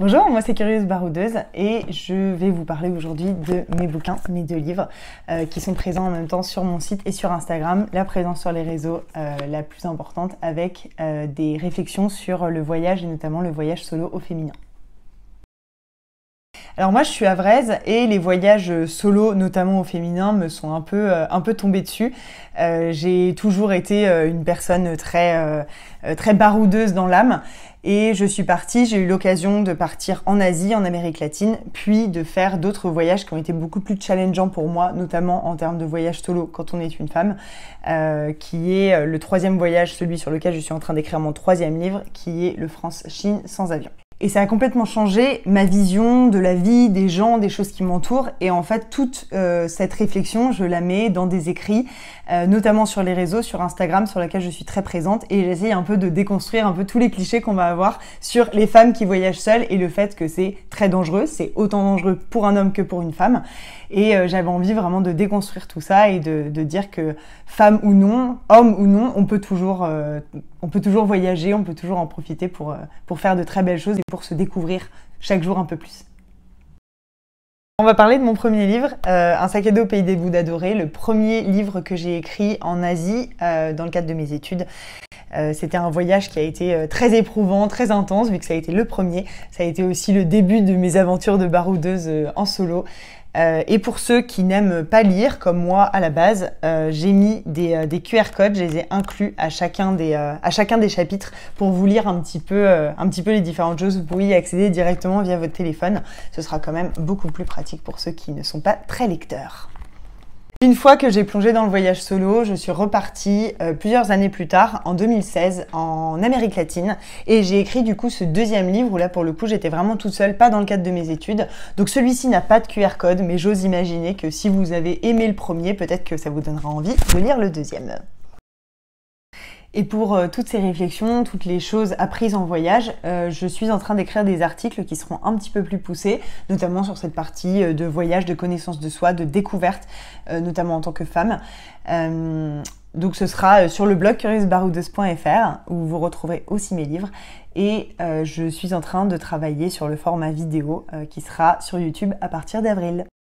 Bonjour, moi c'est Curieuse Baroudeuse et je vais vous parler aujourd'hui de mes bouquins, mes deux livres euh, qui sont présents en même temps sur mon site et sur Instagram. La présence sur les réseaux euh, la plus importante avec euh, des réflexions sur le voyage et notamment le voyage solo au féminin. Alors moi je suis avraise et les voyages solo, notamment au féminin, me sont un peu, tombés dessus. j'ai toujours été une personne très, très baroudeuse dans l'âme et je suis partie, j'ai eu l'occasion de partir en Asie, en Amérique latine, puis de faire d'autres voyages qui ont été beaucoup plus challengeants pour moi, notamment en termes de voyage solo quand on est une femme, euh, qui est euh, le troisième voyage, celui sur lequel je suis en train d'écrire mon troisième livre, qui est le France-Chine sans avion. Et ça a complètement changé ma vision de la vie, des gens, des choses qui m'entourent. Et en fait, toute euh, cette réflexion, je la mets dans des écrits, euh, notamment sur les réseaux, sur Instagram, sur laquelle je suis très présente. Et j'essaye un peu de déconstruire un peu tous les clichés qu'on va avoir sur les femmes qui voyagent seules et le fait que c'est très dangereux. C'est autant dangereux pour un homme que pour une femme. Et euh, j'avais envie vraiment de déconstruire tout ça et de, de, dire que femme ou non, homme ou non, on peut toujours on peut toujours voyager, on peut toujours en profiter pour, euh, pour faire de très belles choses et pour se découvrir chaque jour un peu plus. On va parler de mon premier livre, euh, Un sac à dos au pays des bouts d'adoré, le premier livre que j'ai écrit en Asie euh, dans le cadre de mes études. C'était un voyage qui a été très éprouvant, très intense, vu que ça a été le premier. Ça a été aussi le début de mes aventures de baroudeuse en solo. Euh, et pour ceux qui n'aiment pas lire, comme moi à la base, euh, j'ai mis des, euh, QR codes, je les ai inclus à chacun des, chapitres pour vous lire un petit, peu, un petit peu les différentes choses. Vous pouvez y accéder directement via votre téléphone. Ce sera quand même beaucoup plus pratique pour ceux qui ne sont pas très lecteurs. Une fois que j'ai plongé dans le voyage solo, je suis repartie euh, plusieurs années plus tard, en 2016, en Amérique latine, et j'ai écrit du coup ce deuxième livre où là pour le coup j'étais vraiment toute seule, pas dans le cadre de mes études. Donc celui-ci n'a pas de QR code, mais j'ose imaginer que si vous avez aimé le premier, peut-être que ça vous donnera envie de lire le deuxième. Et pour euh, toutes ces réflexions, toutes les choses apprises en voyage, euh, je suis en train d'écrire des articles qui seront un petit peu plus poussés, notamment sur cette partie euh, de voyage, de connaissance de soi, de découverte, notamment en tant que femme. donc ce sera sur le blog curiousbaroudeuse.fr où vous retrouverez aussi mes livres. Et je suis en train de travailler sur le format vidéo qui sera sur YouTube à partir d'avril.